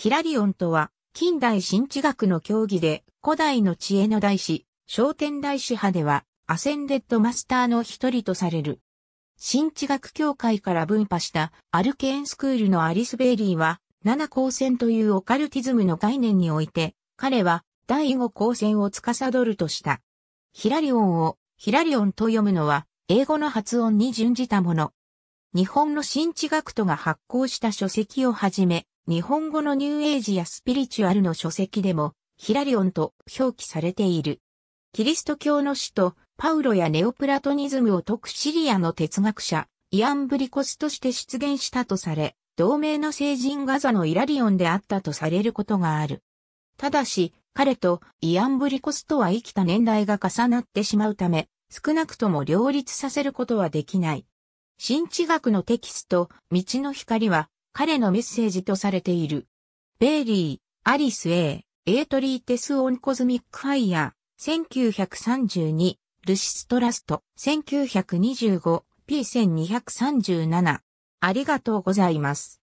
ヒラリオンとは、近代新知学の教義で、古代の知恵の大師、商店大師派では、アセンデッドマスターの一人とされる。新知学協会から分派したアルケーンスクールのアリス・ベイリーは、七光線というオカルティズムの概念において、彼は第五光線を司るとした。ヒラリオンをヒラリオンと読むのは、英語の発音に準じたもの。日本の新知学徒が発行した書籍をはじめ、日本語のニューエイジやスピリチュアルの書籍でも、ヒラリオンと表記されている。キリスト教の使徒、パウロやネオプラトニズムを解くシリアの哲学者、イアン・ブリコスとして出現したとされ、同盟の聖人ガザのイラリオンであったとされることがある。ただし、彼とイアン・ブリコスとは生きた年代が重なってしまうため、少なくとも両立させることはできない。新知学のテキスト、道の光は、彼のメッセージとされている。ベイリー、アリス A、エートリーテス・オン・コズミック・ファイヤー、1932、ルシストラスト、1925、P1237。ありがとうございます。